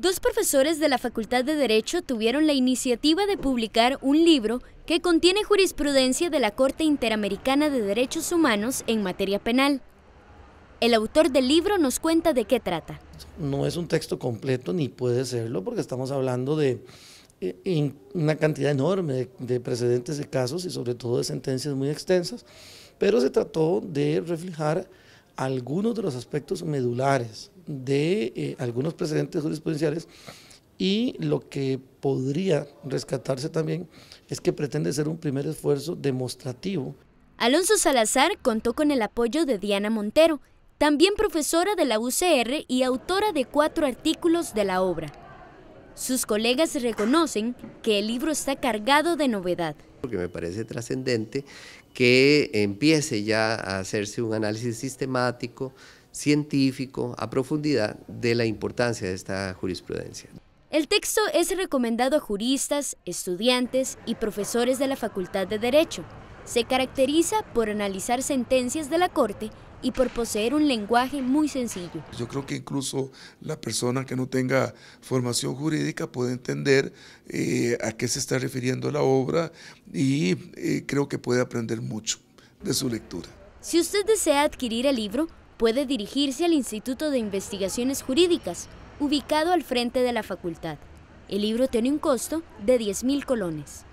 Dos profesores de la Facultad de Derecho tuvieron la iniciativa de publicar un libro que contiene jurisprudencia de la Corte Interamericana de Derechos Humanos en materia penal. El autor del libro nos cuenta de qué trata. No es un texto completo ni puede serlo porque estamos hablando de eh, una cantidad enorme de precedentes de casos y sobre todo de sentencias muy extensas, pero se trató de reflejar algunos de los aspectos medulares de eh, algunos precedentes jurisprudenciales y lo que podría rescatarse también es que pretende ser un primer esfuerzo demostrativo. Alonso Salazar contó con el apoyo de Diana Montero, también profesora de la UCR y autora de cuatro artículos de la obra. Sus colegas reconocen que el libro está cargado de novedad porque me parece trascendente, que empiece ya a hacerse un análisis sistemático, científico, a profundidad de la importancia de esta jurisprudencia. El texto es recomendado a juristas, estudiantes y profesores de la Facultad de Derecho, se caracteriza por analizar sentencias de la Corte y por poseer un lenguaje muy sencillo. Yo creo que incluso la persona que no tenga formación jurídica puede entender eh, a qué se está refiriendo la obra y eh, creo que puede aprender mucho de su lectura. Si usted desea adquirir el libro, puede dirigirse al Instituto de Investigaciones Jurídicas, ubicado al frente de la facultad. El libro tiene un costo de 10.000 colones.